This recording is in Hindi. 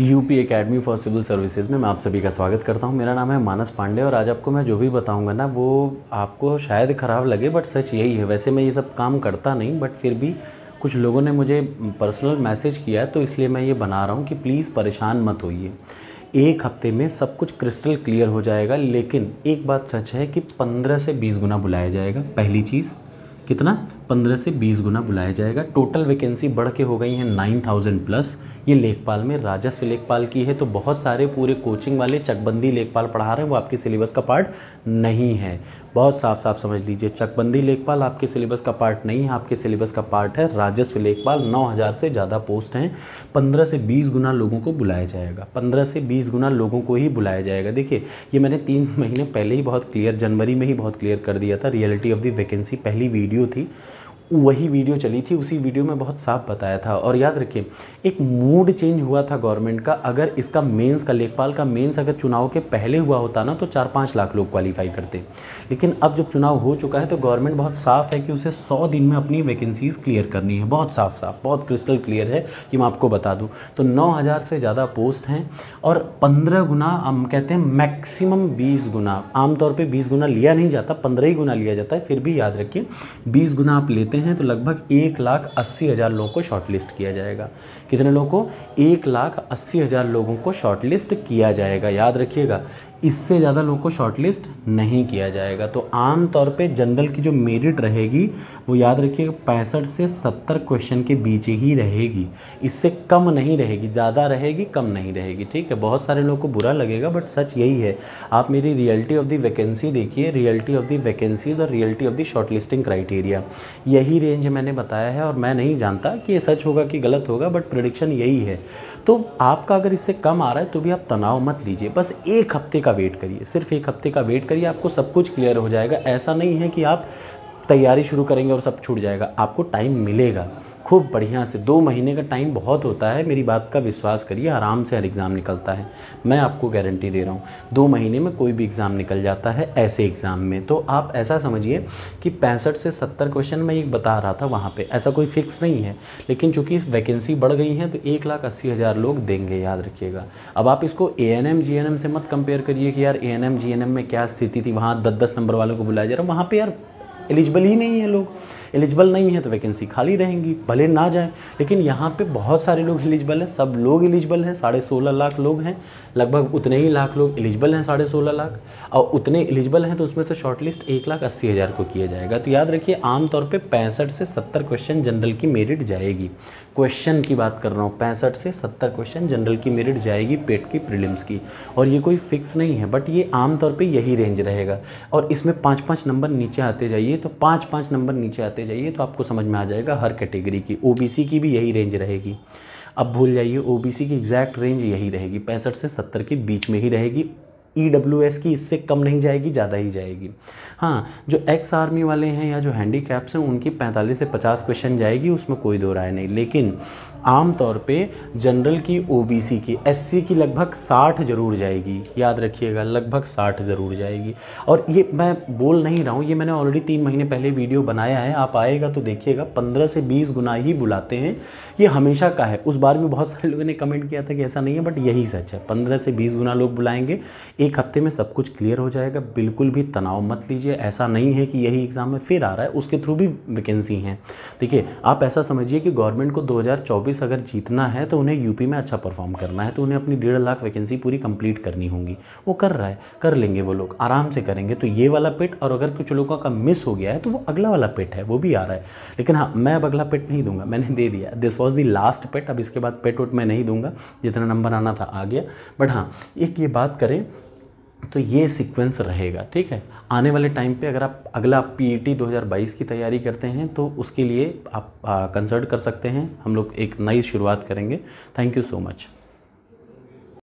UP academy for civil services में मैं आप सभी का स्वागत करता हूं मेरा नाम है मानस पांडे और आज आपको मैं जो भी बताऊंगा ना वो आपको शायद ख़राब लगे बट सच यही है वैसे मैं ये सब काम करता नहीं बट फिर भी कुछ लोगों ने मुझे पर्सनल मैसेज किया है तो इसलिए मैं ये बना रहा हूँ कि प्लीज़ परेशान मत होइए एक हफ्ते में सब कुछ क्रिस्टल क्लियर हो जाएगा लेकिन एक बात सच है कि पंद्रह से बीस गुना बुलाया जाएगा पहली चीज़ कितना पंद्रह से बीस गुना बुलाया जाएगा टोटल वैकेंसी बढ़ के हो गई है नाइन थाउजेंड प्लस ये लेखपाल में राजस्व लेखपाल की है तो बहुत सारे पूरे कोचिंग वाले चकबंदी लेखपाल पढ़ा रहे हैं वो आपके सिलेबस का पार्ट नहीं है बहुत साफ साफ समझ लीजिए चकबंदी लेखपाल आपके सिलेबस का पार्ट नहीं है आपके सिलेबस का पार्ट है राजस्व लेखपाल नौ हज़ार से ज़्यादा पोस्ट हैं पंद्रह से बीस गुना लोगों को बुलाया जाएगा पंद्रह से बीस गुना लोगों को ही बुलाया जाएगा देखिए ये मैंने तीन महीने पहले ही बहुत क्लियर जनवरी में ही बहुत क्लियर कर दिया था रियलिटी ऑफ द वैकेंसी पहली वीडियो थी वही वीडियो चली थी उसी वीडियो में बहुत साफ बताया था और याद रखिए एक मूड चेंज हुआ था गवर्नमेंट का अगर इसका मेंस का लेखपाल का मेंस अगर चुनाव के पहले हुआ होता ना तो चार पाँच लाख लोग क्वालिफाई करते लेकिन अब जब चुनाव हो चुका है तो गवर्नमेंट बहुत साफ़ है कि उसे सौ दिन में अपनी वैकेंसीज़ क्लियर करनी है बहुत साफ साफ बहुत क्रिस्टल क्लियर है कि मैं आपको बता दूँ तो नौ से ज़्यादा पोस्ट हैं और पंद्रह गुना हम कहते हैं मैक्सिमम बीस गुना आमतौर पर बीस गुना लिया नहीं जाता पंद्रह ही गुना लिया जाता है फिर भी याद रखिए बीस गुना आप लेते होते हैं तो लगभग एक लाख अस्सी हज़ार लोगों को शॉर्टलिस्ट किया जाएगा कितने लोगों को एक लाख अस्सी हज़ार लोगों को शॉर्टलिस्ट किया जाएगा याद रखिएगा इससे ज़्यादा लोगों को शॉर्टलिस्ट नहीं किया जाएगा तो आम तौर पे जनरल की जो मेरिट रहेगी वो याद रखिए पैंसठ से सत्तर क्वेश्चन के बीच ही रहेगी इससे कम नहीं रहेगी ज़्यादा रहेगी कम नहीं रहेगी ठीक है बहुत सारे लोगों को बुरा लगेगा बट सच यही है आप मेरी रियलिटी ऑफ द वैकेंसी देखिए रियलिटी ऑफ द वैकेंसीज़ और reality of the short listing criteria यही रेंज मैंने बताया है और मैं नहीं जानता कि ये सच होगा कि गलत होगा बट प्रडिक्शन यही है तो आपका अगर इससे कम आ रहा है तो भी आप तनाव मत लीजिए बस एक हफ्ते का का वेट करिए सिर्फ एक हफ्ते का वेट करिए आपको सब कुछ क्लियर हो जाएगा ऐसा नहीं है कि आप तैयारी शुरू करेंगे और सब छूट जाएगा आपको टाइम मिलेगा खूब बढ़िया से दो महीने का टाइम बहुत होता है मेरी बात का विश्वास करिए आराम से हर एग्ज़ाम निकलता है मैं आपको गारंटी दे रहा हूँ दो महीने में कोई भी एग्ज़ाम निकल जाता है ऐसे एग्ज़ाम में तो आप ऐसा समझिए कि पैंसठ से सत्तर क्वेश्चन मैं एक बता रहा था वहाँ पर ऐसा कोई फिक्स नहीं है लेकिन चूँकि वैकेंसी बढ़ गई है तो एक लाख अस्सी हज़ार लोग देंगे याद रखिएगा अब आप इसको A N M G N M से मत कंपेयर करिए कि यार A N M G N M में क्या स्थिति थी वहाँ दस दस नंबर वालों को बुलाया जा रहा है वहाँ पर यार एलिजिबल ही नहीं है लोग एलिजिबल नहीं है तो वैकेंसी खाली रहेंगी भले ना जाए लेकिन यहाँ पे बहुत सारे लोग एलिजिबल हैं सब लोग एलिजिबल हैं साढ़े सोलह लाख लोग हैं लगभग उतने ही लाख लोग एलिजिबल हैं साढ़े सोलह लाख और उतने एलिजिबल हैं तो उसमें से शॉर्ट लिस्ट एक लाख अस्सी हज़ार को किया जाएगा तो याद रखिए आमतौर पर पैंसठ से सत्तर क्वेश्चन जनरल की मेरिट जाएगी क्वेश्चन की बात कर रहा हूँ पैंसठ से सत्तर क्वेश्चन जनरल की मेरिट जाएगी पेट की प्रिलिम्स की और ये कोई फिक्स नहीं है बट ये आमतौर पर यही रेंज रहेगा और इसमें पाँच पाँच नंबर नीचे आते जाइए तो पाँच पाँच नंबर नीचे आते करते जाइए तो आपको समझ में आ जाएगा हर कैटेगरी की ओबीसी की भी यही रेंज रहेगी अब भूल जाइए ओबीसी की एग्जैक्ट रेंज यही रहेगी पैंसठ से सत्तर के बीच में ही रहेगी ई डब्ल्यू एस की इससे कम नहीं जाएगी ज़्यादा ही जाएगी हाँ जो एक्स आर्मी वाले हैं या जो हैंडी कैप्स हैं उनकी पैंतालीस से पचास क्वेश्चन जाएगी उसमें कोई दो राय नहीं लेकिन आमतौर पे जनरल की ओबीसी की एससी की लगभग 60 जरूर जाएगी याद रखिएगा लगभग 60 जरूर जाएगी और ये मैं बोल नहीं रहा हूँ ये मैंने ऑलरेडी तीन महीने पहले वीडियो बनाया है आप आएगा तो देखिएगा 15 से 20 गुना ही बुलाते हैं ये हमेशा का है उस बार भी बहुत सारे लोगों ने कमेंट किया था कि ऐसा नहीं है बट यही सच है पंद्रह से बीस गुना लोग बुलाएंगे एक हफ्ते में सब कुछ क्लियर हो जाएगा बिल्कुल भी तनाव मत लीजिए ऐसा नहीं है कि यही एग्ज़ाम में फिर आ रहा है उसके थ्रू भी वैकेंसी हैं देखिए आप ऐसा समझिए कि गवर्नमेंट को 2024 अगर जीतना है तो उन्हें यूपी में अच्छा परफॉर्म करना है तो उन्हें अपनी डेढ़ लाख वैकेंसी पूरी कंप्लीट करनी होगी वो कर रहा है कर लेंगे वो लोग आराम से करेंगे तो ये वाला पिट और अगर कुछ लोगों का मिस हो गया है तो वो अगला वाला पिट है वो भी आ रहा है लेकिन हाँ मैं अब अगला पिट नहीं दूंगा मैंने दे दिया this was the last pet अब इसके बाद पेट वेट मैं नहीं दूंगा जितना नंबर आना था आ गया बट हाँ एक ये बात करें तो ये सीक्वेंस रहेगा ठीक है आने वाले टाइम पे अगर आप अगला पीईटी e 2022 की तैयारी करते हैं तो उसके लिए आप कंसल्ट कर सकते हैं हम लोग एक नई शुरुआत करेंगे थैंक यू सो मच